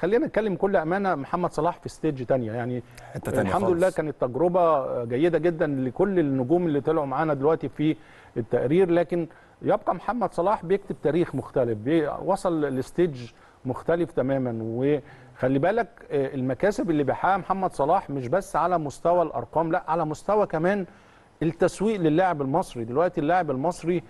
خلينا نتكلم كل امانه محمد صلاح في ستيج تانية يعني تانية الحمد خالص. لله كانت تجربه جيده جدا لكل النجوم اللي طلعوا معانا دلوقتي في التقرير لكن يبقى محمد صلاح بيكتب تاريخ مختلف وصل لستيج مختلف تماما وخلي بالك المكاسب اللي بيحققها محمد صلاح مش بس على مستوى الارقام لا على مستوى كمان التسويق للاعب المصري دلوقتي اللاعب المصري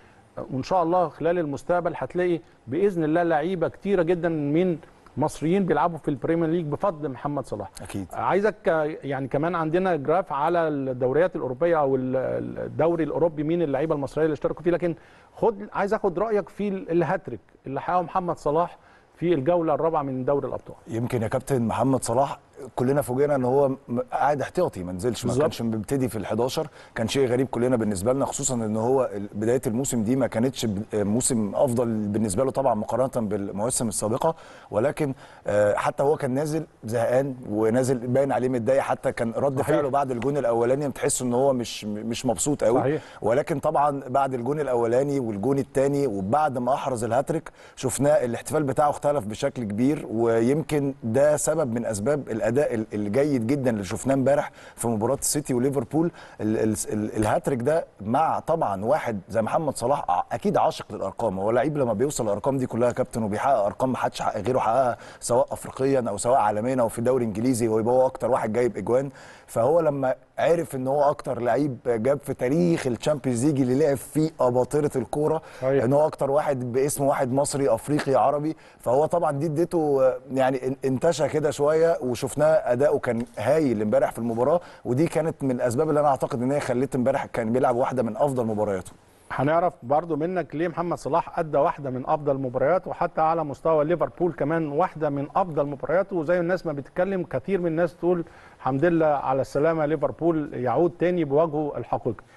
وان شاء الله خلال المستقبل هتلاقي باذن الله لعيبه كتيره جدا من مصريين بيلعبوا في البريمير ليج بفضل محمد صلاح اكيد عايزك يعني كمان عندنا جراف على الدوريات الاوروبيه او الدوري الاوروبي مين اللعيبه المصريه اللي اشتركوا فيه لكن خد عايز اخد رايك في الهاتريك اللي حققه محمد صلاح في الجوله الرابعه من دوري الابطال يمكن يا كابتن محمد صلاح كلنا فوجئنا ان هو قاعد احتياطي ما نزلش ما كانش مبتدي في ال11 كان شيء غريب كلنا بالنسبه لنا خصوصا ان هو بدايه الموسم دي ما كانتش موسم افضل بالنسبه له طبعا مقارنه بالمواسم السابقه ولكن آه، حتى هو كان نازل زهقان ونازل باين عليه متضايق حتى كان رد صحيح. فعله بعد الجون الاولاني بتحس ان هو مش مش مبسوط قوي صحيح. ولكن طبعا بعد الجون الاولاني والجون الثاني وبعد ما احرز الهاتريك شفناه الاحتفال بتاعه اختلف بشكل كبير ويمكن ده سبب من اسباب الاداء الجيد جدا اللي شفناه امبارح في مباراه السيتي وليفربول الهاتريك ده مع طبعا واحد زي محمد صلاح اكيد عاشق للارقام هو لعيب لما بيوصل الارقام دي كلها كابتن وبيحقق ارقام ما حدش غيره حققها سواء افريقيا او سواء عالميا او في الدوري الانجليزي ويبقى هو اكتر واحد جايب اجوان فهو لما عرف ان هو اكتر لعيب جاب في تاريخ الشامبيونز ليج اللي لعب فيه اباطره الكوره ان هو اكتر واحد باسم واحد مصري افريقي عربي فهو طبعا دي اديته يعني انتشى كده شويه وشفناه اداؤه كان هايل امبارح في المباراه ودي كانت من الاسباب اللي انا اعتقد ان هي خلت امبارح كان بيلعب واحده من افضل مبارياته هنعرف برضو منك ليه محمد صلاح ادى واحده من افضل مبارياته وحتى على مستوى ليفربول كمان واحده من افضل مبارياته وزي الناس ما بتتكلم كتير من الناس تقول الحمد لله على السلامه ليفربول يعود تاني بوجهه الحقيقي